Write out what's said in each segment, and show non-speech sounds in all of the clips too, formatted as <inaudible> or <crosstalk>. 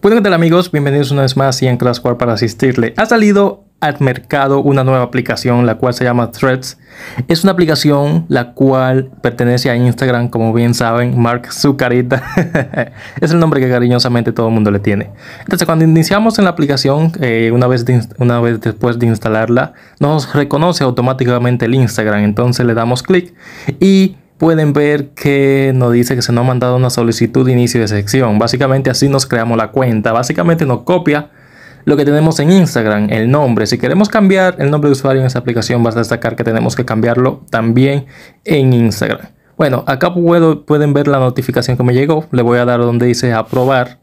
pueden ¿qué amigos? Bienvenidos una vez más a en para asistirle. Ha salido al mercado una nueva aplicación, la cual se llama Threads. Es una aplicación la cual pertenece a Instagram, como bien saben, Mark Zuckerita. <laughs> es el nombre que cariñosamente todo el mundo le tiene. Entonces, cuando iniciamos en la aplicación, eh, una, vez una vez después de instalarla, nos reconoce automáticamente el Instagram. Entonces le damos clic y pueden ver que nos dice que se nos ha mandado una solicitud de inicio de sección. Básicamente así nos creamos la cuenta. Básicamente nos copia lo que tenemos en Instagram, el nombre. Si queremos cambiar el nombre de usuario en esa aplicación, vas a destacar que tenemos que cambiarlo también en Instagram. Bueno, acá puedo, pueden ver la notificación que me llegó. Le voy a dar donde dice aprobar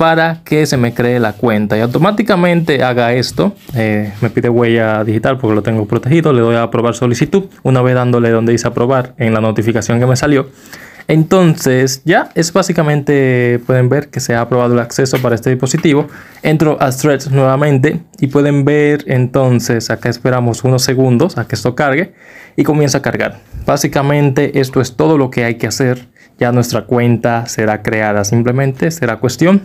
para que se me cree la cuenta y automáticamente haga esto. Eh, me pide huella digital porque lo tengo protegido. Le doy a aprobar solicitud. Una vez dándole donde dice aprobar en la notificación que me salió. Entonces ya es básicamente, pueden ver que se ha aprobado el acceso para este dispositivo. Entro a Threads nuevamente y pueden ver entonces, acá esperamos unos segundos a que esto cargue y comienza a cargar. Básicamente esto es todo lo que hay que hacer ya nuestra cuenta será creada. Simplemente será cuestión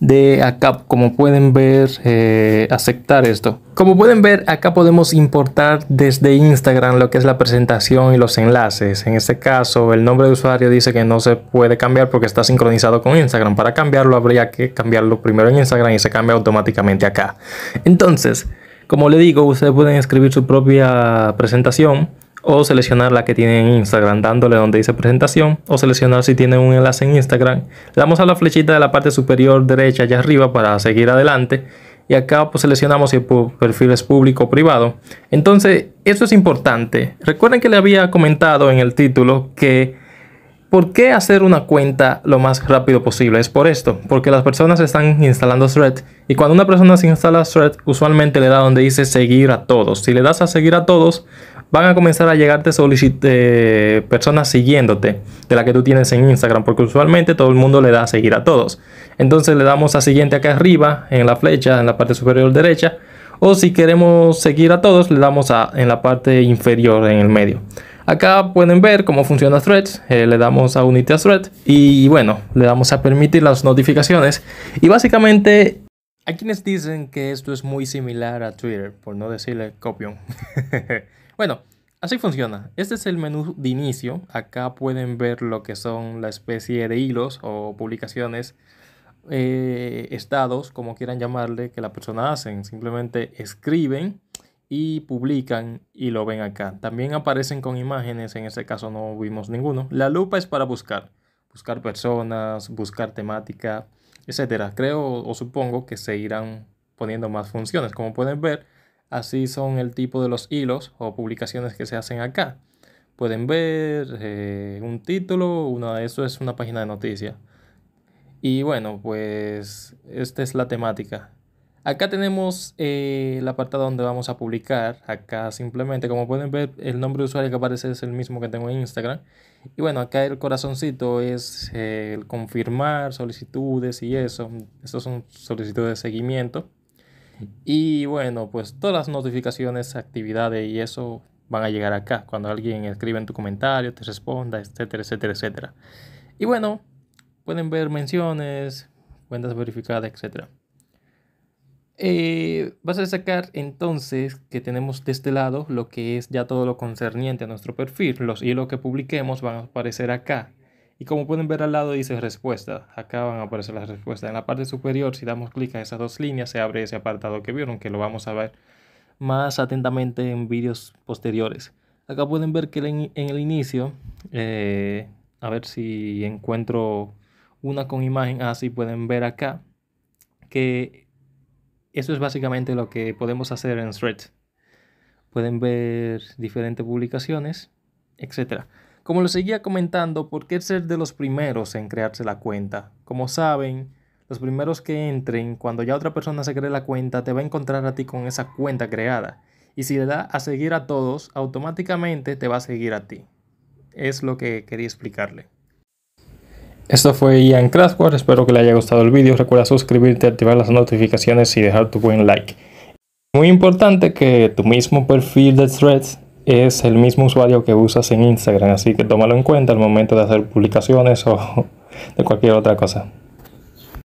de acá, como pueden ver, eh, aceptar esto. Como pueden ver, acá podemos importar desde Instagram lo que es la presentación y los enlaces. En este caso, el nombre de usuario dice que no se puede cambiar porque está sincronizado con Instagram. Para cambiarlo, habría que cambiarlo primero en Instagram y se cambia automáticamente acá. Entonces, como le digo, ustedes pueden escribir su propia presentación o seleccionar la que tiene en Instagram, dándole donde dice presentación, o seleccionar si tiene un enlace en Instagram. Le damos a la flechita de la parte superior derecha allá arriba para seguir adelante. Y acá pues, seleccionamos si el perfil es público o privado. Entonces, eso es importante. Recuerden que le había comentado en el título que ¿Por qué hacer una cuenta lo más rápido posible? Es por esto, porque las personas están instalando Thread y cuando una persona se instala Thread, usualmente le da donde dice seguir a todos. Si le das a seguir a todos, van a comenzar a llegarte solicite eh, personas siguiéndote de la que tú tienes en Instagram, porque usualmente todo el mundo le da a seguir a todos. Entonces le damos a siguiente acá arriba, en la flecha, en la parte superior derecha, o si queremos seguir a todos, le damos a, en la parte inferior, en el medio. Acá pueden ver cómo funciona Threads, eh, le damos a unirte a Threads y bueno, le damos a permitir las notificaciones y básicamente hay quienes dicen que esto es muy similar a Twitter, por no decirle copión. <laughs> Bueno, así funciona. Este es el menú de inicio. Acá pueden ver lo que son la especie de hilos o publicaciones, eh, estados, como quieran llamarle, que la persona hacen. Simplemente escriben y publican y lo ven acá. También aparecen con imágenes, en este caso no vimos ninguno. La lupa es para buscar, buscar personas, buscar temática, etcétera. Creo o supongo que se irán poniendo más funciones. Como pueden ver, Así son el tipo de los hilos o publicaciones que se hacen acá. Pueden ver eh, un título, una de eso es una página de noticias. Y bueno, pues esta es la temática. Acá tenemos eh, el apartado donde vamos a publicar. Acá simplemente, como pueden ver, el nombre de usuario que aparece es el mismo que tengo en Instagram. Y bueno, acá el corazoncito es eh, el confirmar solicitudes y eso. Estas son solicitudes de seguimiento. Y bueno, pues todas las notificaciones, actividades y eso van a llegar acá. Cuando alguien escribe en tu comentario, te responda, etcétera, etcétera, etcétera. Y bueno, pueden ver menciones, cuentas verificadas, etcétera. Eh, vas a sacar entonces que tenemos de este lado lo que es ya todo lo concerniente a nuestro perfil. Los hilos que publiquemos van a aparecer acá y como pueden ver al lado dice respuesta. Acá van a aparecer las respuestas. En la parte superior, si damos clic a esas dos líneas, se abre ese apartado que vieron, que lo vamos a ver más atentamente en vídeos posteriores. Acá pueden ver que en, el inicio, eh, a ver si encuentro una con imagen, así ah, pueden ver acá, que eso es básicamente lo que podemos hacer en Threads. Pueden ver diferentes publicaciones, etcétera. Como lo seguía comentando, ¿por qué ser de los primeros en crearse la cuenta? Como saben, los primeros que entren, cuando ya otra persona se cree la cuenta, te va a encontrar a ti con esa cuenta creada. Y si le da a seguir a todos, automáticamente te va a seguir a ti. Es lo que quería explicarle. Esto fue Ian Crashcore, espero que le haya gustado el vídeo. Recuerda suscribirte, activar las notificaciones y dejar tu buen like. Muy importante que tu mismo perfil de threads es el mismo usuario que usas en Instagram, así que tómalo en cuenta al momento de hacer publicaciones o <laughs> de cualquier otra cosa.